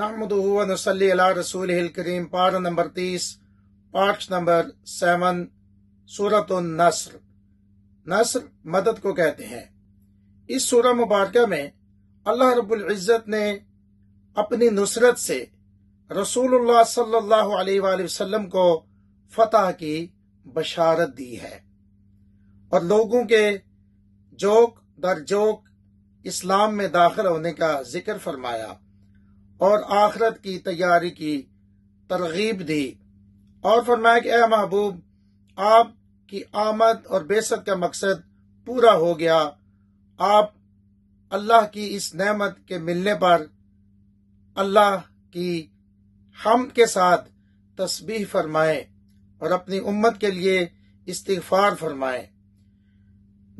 नहमदूनसली रसूल करीम पार नंबर तीस पाठ सेवन सूरत नस्र नस्र मदद को कहते हैं इस सूरह मुबारक में अल्लाह रब्बुल ने अपनी नुसरत से रसूल सल्लाम को फतेह की बशारत दी है और लोगों के जोक दर जोक इस्लाम में दाखिल होने का जिक्र फरमाया और आखरत की तैयारी की तरगीब दी और फरमाया कि ए महबूब आपकी आमद और बेसत का मकसद पूरा हो गया आप अल्लाह की इस नेमत के मिलने पर अल्लाह की हम के साथ तस्बीह फरमाएं और अपनी उम्मत के लिए इस्तीफार फरमाएं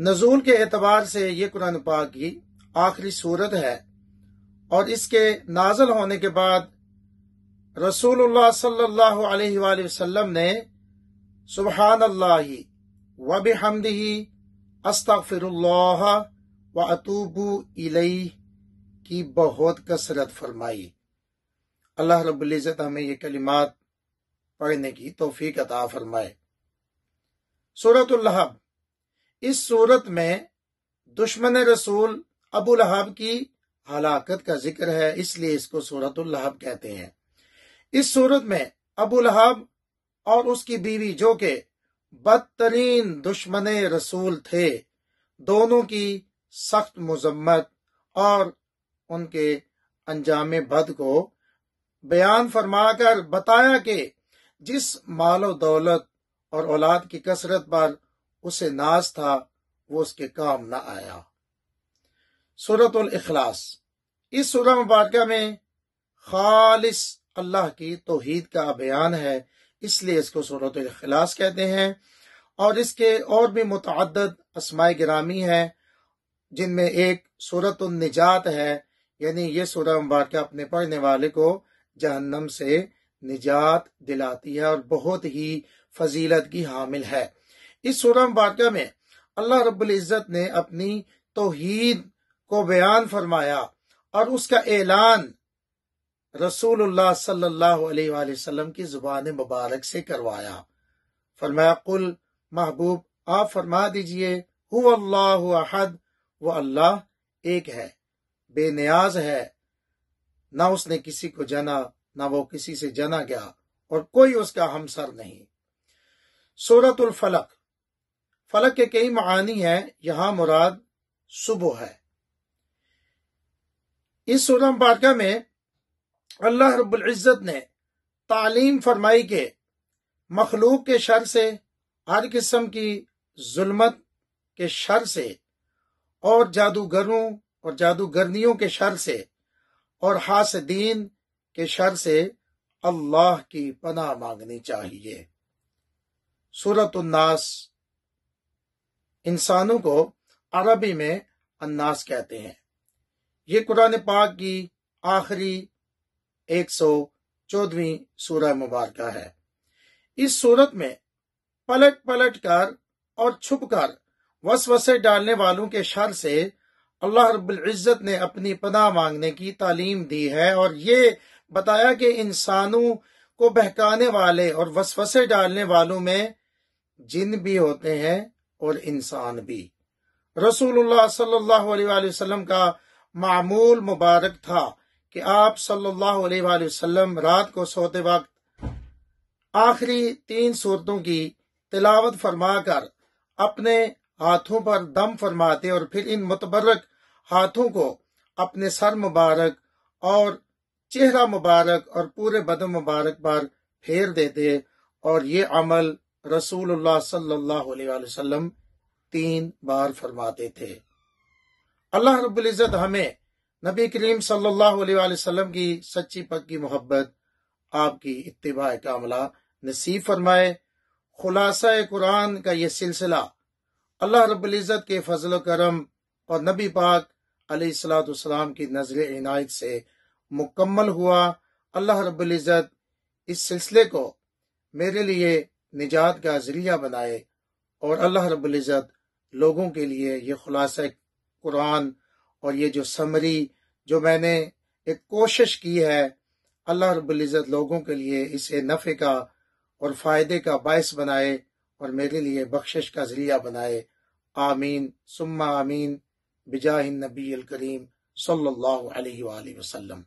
नजूल के एतबार से ये कुरान पाक की आखिरी सूरत है और इसके नाजल होने के बाद रसूलुल्लाह सल्लल्लाहु अलैहि वसल्लम ने सुबहान अल्लाह व बिहमदिही अस्तगफिरुल्लाह व अतूबू इलई की बहुत कसरत फरमाई अल्लाह रबुल्जत हमें ये कलिमात पढ़ने की तोफीक अता फरमाए सूरत इस सूरत में दुश्मन रसूल अबू लहाब की हलाकत का जिक्र है इसलिए इसको सूरत सूरतुल्लाहब कहते हैं इस सूरत में हब और उसकी बीवी जो के बदतरीन दुश्मन रसूल थे दोनों की सख्त मजम्मत और उनके अंजाम बद को बयान फरमाकर बताया कि जिस मालो दौलत और औलाद की कसरत पर उसे नाज था वो उसके काम न आया सूरत अखलास इस सूर मुबारक में खालिस अल्लाह की तोहद का बयान है इसलिए इसको सूरत अखलास कहते हैं और इसके और भी मुतद असमाय ग्रामी है जिनमें एक सूरत निजात है यानी ये सूर मुबारक अपने पढ़ने वाले को जहन्नम से निजात दिलाती है और बहुत ही फजीलत की हामिल है इस सूर मुबारक में अल्लाह रबुल्जत ने अपनी तोहद को बयान फरमाया और उसका ऐलान रसूलुल्लाह सल्लल्लाहु अलैहि वसल्लम की जुबान मुबारक से करवाया फरमाया कुल महबूब आप फरमा दीजिए अहद वो अल्लाह एक है बेनियाज है ना उसने किसी को जना ना वो किसी से जना गया और कोई उसका हमसर नहीं सूरतुल फलक फलक के कई मानी है यहां मुराद सुबह है इस सूरह मुबारक में अल्लाह रब्बुल इज़्ज़त ने तालीम फरमाई के मखलूक के शर से हर किस्म की जुल्मत के शर से और जादूगरों और जादूगरनियों के शर से और हासदीन के शर से अल्लाह की पनाह मांगनी चाहिए सूरत उन्नास इंसानों को अरबी में अन्नास कहते हैं ये कुरान पाक की आखिरी एक सौ चौदवी सूरह मुबारक है इस सूरत में पलट पलट कर और छुप कर वस वसे डालने वालों के शर से अल्लाह रब्ज़त ने अपनी पनाह मांगने की तालीम दी है और ये बताया कि इंसानों को बहकाने वाले और वसवसे डालने वालों में जिन भी होते हैं और इंसान भी रसूलुल्लाह सल्लल्लाहु अलैहि वसल्लम का मामूल मुबारक था कि आप सल्लल्लाहु अलैहि वसल्लम रात को सोते वक्त आखिरी तीन सूरतों की तिलावत फरमाकर अपने हाथों पर दम फरमाते और फिर इन मुतबरक हाथों को अपने सर मुबारक और चेहरा मुबारक और पूरे बदन मुबारक पर फेर देते और ये अमल रसूलुल्लाह सल्लल्लाहु अलैहि वसल्लम तीन बार फरमाते थे अल्लाह रबुल्ज़त हमें नबी करीम सल्लल्लाहु अलैहि वसल्लम की सच्ची पक्की मोहब्बत आपकी इतवा कामला नसीब फरमाए खुलासा कुरान का ये सिलसिला अल्लाह रबुल्ज़त के फजल करम और नबी पाक अलीसलाम की नजर इनायत से मुकम्मल हुआ अल्लाह रबुल्ज़त इस सिलसिले को मेरे लिए निजात का जरिया बनाए और अल्लाह रबुल्ज़त लोगों के लिए ये खुलासा कुरान और ये जो समरी जो मैंने एक कोशिश की है अल्लाह रबुल्ज़त लोगों के लिए इसे नफ़े का और फ़ायदे का बायस बनाए और मेरे लिए बख्शिश का जरिया बनाए आमीन सुम्मा आमीन बिजाहिन नबी करीम सल्लल्लाहु अलैहि वसल्लम